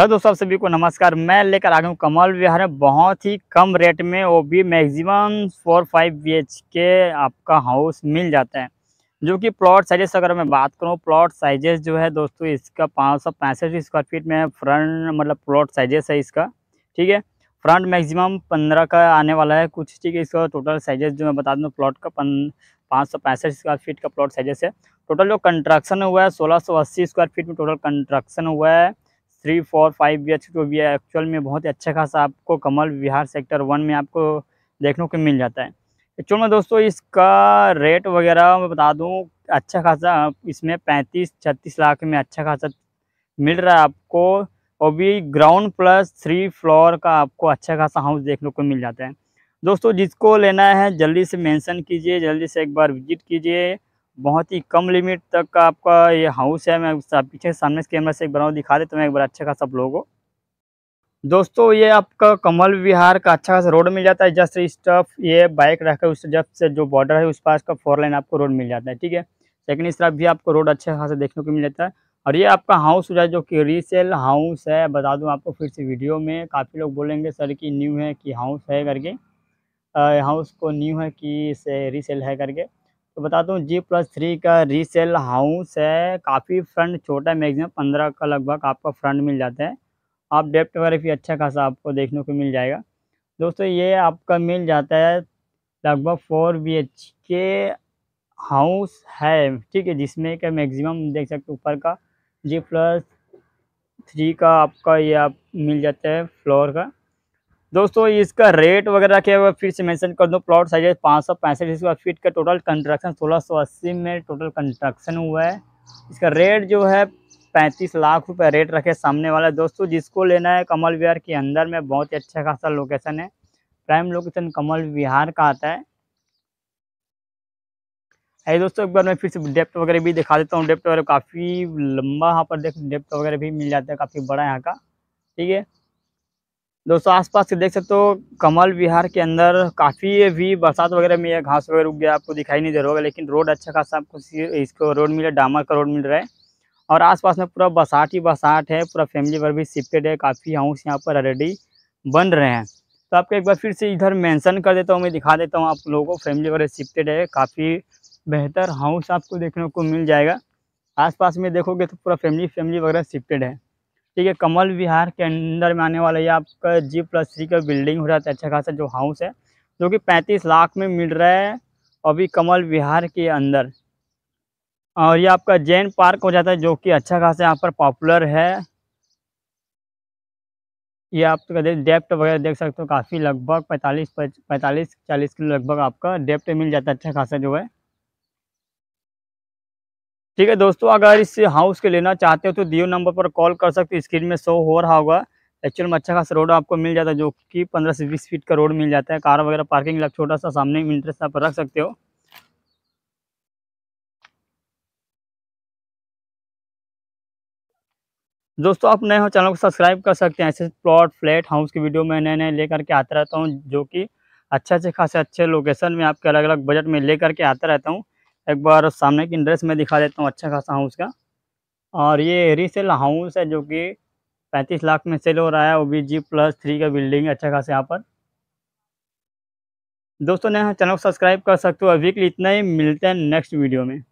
hello दोस्तों आप सभी को नमस्कार मैं लेकर आ गया हूँ कमल विहार में बहुत ही कम रेट में वो भी मैक्सिमम फोर फाइव बी के आपका हाउस मिल जाता है जो कि प्लॉट साइजेस अगर मैं बात करूँ प्लॉट साइजेस जो है दोस्तों इसका पाँच सौ पैंसठ स्क्वायर फीट में फ्रंट मतलब प्लॉट साइजेस है इसका ठीक है फ्रंट मैक्सिमम पंद्रह का आने वाला है कुछ ठीक है इसका टोटल साइजेस जो मैं बता दूँ प्लॉट का पन पाँच सौ पैंसठ स्क्वायर फीट का प्लॉट साइजेस है टोटल जो कंस्ट्रक्शन हुआ है सोलह सौ अस्सी स्क्वायर फीट में टोटल कंस्ट्रक्शन हुआ है three four five B H भी है एक्चुअल में बहुत ही अच्छा खासा आपको कमल विहार सेक्टर वन में आपको देखने को मिल जाता है एक्चुअल में दोस्तों इसका रेट वगैरह मैं बता दूँ अच्छा खासा इसमें पैंतीस छत्तीस लाख में अच्छा खासा मिल रहा है आपको और भी ग्राउंड प्लस थ्री फ्लोर का आपको अच्छा खासा हाउस देखने को मिल जाता है दोस्तों जिसको लेना है जल्दी से मेंशन कीजिए जल्दी से एक बार विजिट कीजिए बहुत ही कम लिमिट तक का आपका ये हाउस है मैं पीछे सामने से कैमरा से एक बार दिखा देता तो हूँ एक बार अच्छा खासा आप लोगों को दोस्तों ये आपका कमल विहार का अच्छा खासा रोड मिल जाता है जस्ट इस तरफ ये बाइक रखकर उस जब से जो बॉर्डर है उस पास का फोर लाइन आपको रोड मिल जाता है ठीक है लेकिन इस तरफ भी आपको रोड अच्छा खासा देखने को मिल जाता है और ये आपका हाउस हो जाए जो कि रीसेल हाउस है बता दूँ आपको फिर से वीडियो में काफ़ी लोग बोलेंगे सर कि न्यू है कि हाउस है करके हाउस को न्यू है कि से रीसेल है करके तो बता दूँ जी प्लस थ्री का रीसेल हाउस है काफ़ी फ्रंट छोटा है मैगजिम पंद्रह का लगभग आपका फ्रंट मिल जाता है आप डेप्ट वगैरह भी अच्छा खासा आपको देखने को मिल जाएगा दोस्तों ये आपका मिल जाता है लगभग फोर बी एच के हाउस है ठीक है जिसमें क्या मैगजिमम देख सकते ऊपर का जी प्लस थ्री का आपका ये आप मिल जाता है फ्लोर का दोस्तों इसका रेट वगैरह क्या है फिर से मेंशन कर दूँ प्लॉट साइज है पाँच सौ पैंसठ स्क्वायर फीट का टोटल कंस्ट्रक्शन सोलह सौ अस्सी में टोटल कंस्ट्रक्शन हुआ है इसका रेट जो है पैंतीस लाख रुपए रेट रखे सामने वाला दोस्तों जिसको लेना है कमल विहार के अंदर में बहुत ही अच्छा खासा लोकेशन है प्राइम लोकेशन कमल विहार का आता है है दोस्तों एक बार मैं फिर से डेप्ट वगैरह भी दिखा देता हूँ डेप्ट वगैरह काफ़ी लंबा यहाँ पर देख डेप्ट वगैरह भी मिल जाता है काफ़ी बड़ा यहाँ का ठीक है दोस्तों आसपास के देख सकते हो कमल विहार के अंदर काफ़ी भी बरसात वगैरह में यह घास वगैरह उग गया आपको दिखाई नहीं दे रहा होगा लेकिन रोड अच्छा खासा आपको इसको रोड मिल है डामर का रोड मिल रहा है और आसपास में पूरा बसाट ही बसाट है पूरा फैमिली पर भी शिफ्टेड है काफ़ी हाउस यहाँ पर ऑलरेडी बन रहे हैं तो आपको एक बार फिर से इधर मैंसन कर देता हूँ मैं दिखा देता हूँ आप लोगों को फैमिली वगैरह शिफ्टेड है काफ़ी बेहतर हाउस आपको देखने को मिल जाएगा आसपास में देखोगे तो पूरा फैमिली फैमिली वगैरह शिफ्टेड है ठीक है कमल विहार के अंदर में आने वाला ये आपका जी प्लस थ्री का बिल्डिंग हो रहा है अच्छा खासा जो हाउस है जो कि पैंतीस लाख में मिल रहा है अभी कमल विहार के अंदर और ये आपका जैन पार्क हो जाता है जो कि अच्छा खासा यहाँ पर पॉपुलर है ये आपका तो डेप्ट वगैरह देख सकते हो काफ़ी लगभग पैंतालीस पैंतालीस चालीस किलो लगभग आपका डेप्ट मिल जाता है अच्छा खासा जो है ठीक है दोस्तों अगर इस हाउस के लेना चाहते हो तो दियो नंबर पर कॉल कर सकते हो स्क्रीन में शो हो रहा होगा एक्चुअल में अच्छा खासा रोड आपको मिल जाता है जो कि पंद्रह से बीस फीट का रोड मिल जाता है कार वगैरह पार्किंग लग छोटा सा सामने इंटरेस्ट आप रख सकते हो दोस्तों आप नए हो चैनल को सब्सक्राइब कर सकते हैं ऐसे प्लॉट फ्लैट हाउस की वीडियो में नए नए लेकर के आता रहता हूँ जो कि अच्छे अच्छे खासे अच्छे लोकेशन में आपके अलग अलग बजट में लेकर के आता रहता हूँ एक बार सामने की इंड्रेस में दिखा देता हूँ अच्छा खासा हाउस का और ये रीसेल हाउस है जो कि पैंतीस लाख में सेल हो रहा है वो भी जी प्लस थ्री का बिल्डिंग है अच्छा खासा यहाँ पर दोस्तों ने चैनल को सब्सक्राइब कर सकते हो वीकली इतना ही मिलते हैं नेक्स्ट वीडियो में